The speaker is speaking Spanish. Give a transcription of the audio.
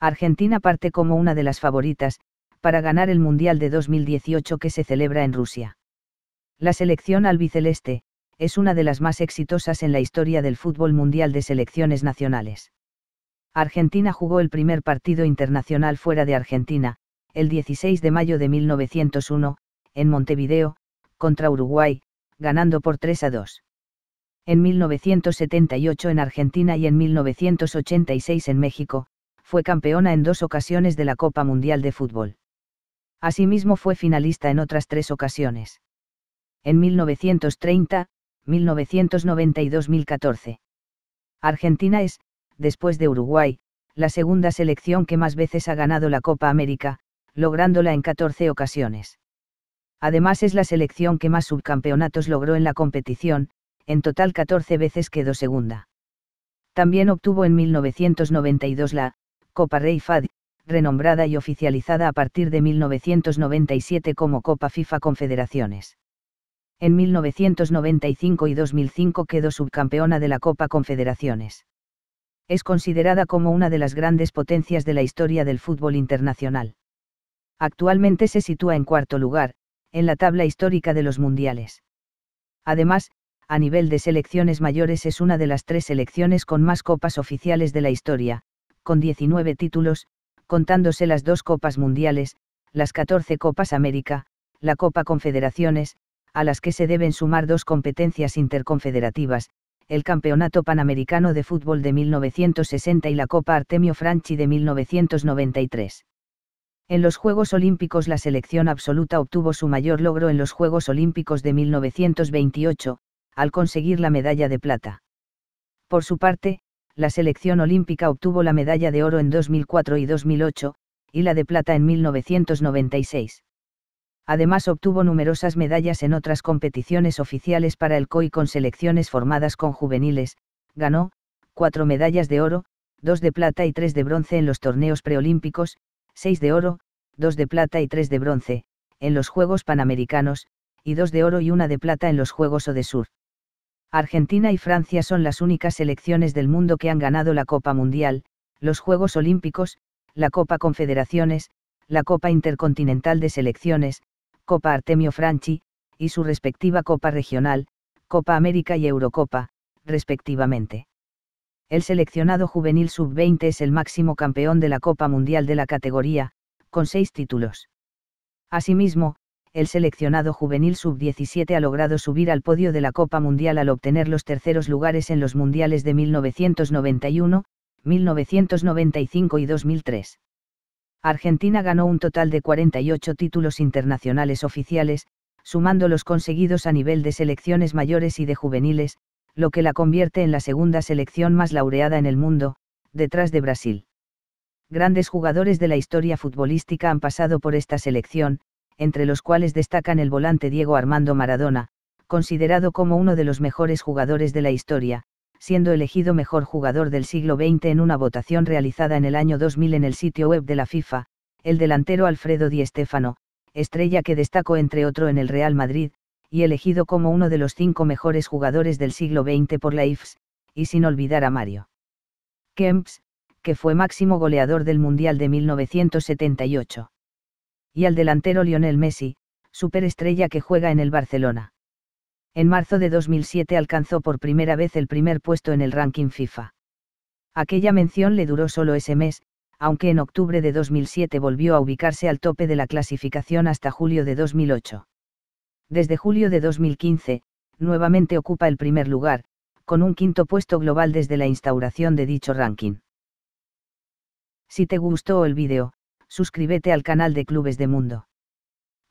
Argentina parte como una de las favoritas, para ganar el Mundial de 2018 que se celebra en Rusia. La selección albiceleste, es una de las más exitosas en la historia del fútbol mundial de selecciones nacionales. Argentina jugó el primer partido internacional fuera de Argentina, el 16 de mayo de 1901, en Montevideo, contra Uruguay, ganando por 3 a 2. En 1978 en Argentina y en 1986 en México, fue campeona en dos ocasiones de la Copa Mundial de Fútbol. Asimismo fue finalista en otras tres ocasiones. En 1930, 1992-2014. Argentina es, después de Uruguay, la segunda selección que más veces ha ganado la Copa América, lográndola en 14 ocasiones. Además es la selección que más subcampeonatos logró en la competición, en total 14 veces quedó segunda. También obtuvo en 1992 la Copa Rey FAD, renombrada y oficializada a partir de 1997 como Copa FIFA Confederaciones. En 1995 y 2005 quedó subcampeona de la Copa Confederaciones es considerada como una de las grandes potencias de la historia del fútbol internacional. Actualmente se sitúa en cuarto lugar, en la tabla histórica de los mundiales. Además, a nivel de selecciones mayores es una de las tres selecciones con más copas oficiales de la historia, con 19 títulos, contándose las dos copas mundiales, las 14 copas América, la Copa Confederaciones, a las que se deben sumar dos competencias interconfederativas, el Campeonato Panamericano de Fútbol de 1960 y la Copa Artemio Franchi de 1993. En los Juegos Olímpicos la selección absoluta obtuvo su mayor logro en los Juegos Olímpicos de 1928, al conseguir la medalla de plata. Por su parte, la selección olímpica obtuvo la medalla de oro en 2004 y 2008, y la de plata en 1996. Además obtuvo numerosas medallas en otras competiciones oficiales para el COI con selecciones formadas con juveniles, ganó, cuatro medallas de oro, dos de plata y tres de bronce en los torneos preolímpicos, seis de oro, dos de plata y tres de bronce, en los Juegos Panamericanos, y dos de oro y una de plata en los Juegos Sur. Argentina y Francia son las únicas selecciones del mundo que han ganado la Copa Mundial, los Juegos Olímpicos, la Copa Confederaciones, la Copa Intercontinental de Selecciones, Copa Artemio Franchi, y su respectiva Copa Regional, Copa América y Eurocopa, respectivamente. El seleccionado juvenil sub-20 es el máximo campeón de la Copa Mundial de la categoría, con seis títulos. Asimismo, el seleccionado juvenil sub-17 ha logrado subir al podio de la Copa Mundial al obtener los terceros lugares en los Mundiales de 1991, 1995 y 2003. Argentina ganó un total de 48 títulos internacionales oficiales, sumando los conseguidos a nivel de selecciones mayores y de juveniles, lo que la convierte en la segunda selección más laureada en el mundo, detrás de Brasil. Grandes jugadores de la historia futbolística han pasado por esta selección, entre los cuales destacan el volante Diego Armando Maradona, considerado como uno de los mejores jugadores de la historia, siendo elegido mejor jugador del siglo XX en una votación realizada en el año 2000 en el sitio web de la FIFA, el delantero Alfredo Di Stéfano, estrella que destacó entre otro en el Real Madrid, y elegido como uno de los cinco mejores jugadores del siglo XX por la IFS, y sin olvidar a Mario Kemps, que fue máximo goleador del Mundial de 1978. Y al delantero Lionel Messi, superestrella que juega en el Barcelona en marzo de 2007 alcanzó por primera vez el primer puesto en el ranking FIFA. Aquella mención le duró solo ese mes, aunque en octubre de 2007 volvió a ubicarse al tope de la clasificación hasta julio de 2008. Desde julio de 2015, nuevamente ocupa el primer lugar, con un quinto puesto global desde la instauración de dicho ranking. Si te gustó el vídeo, suscríbete al canal de Clubes de Mundo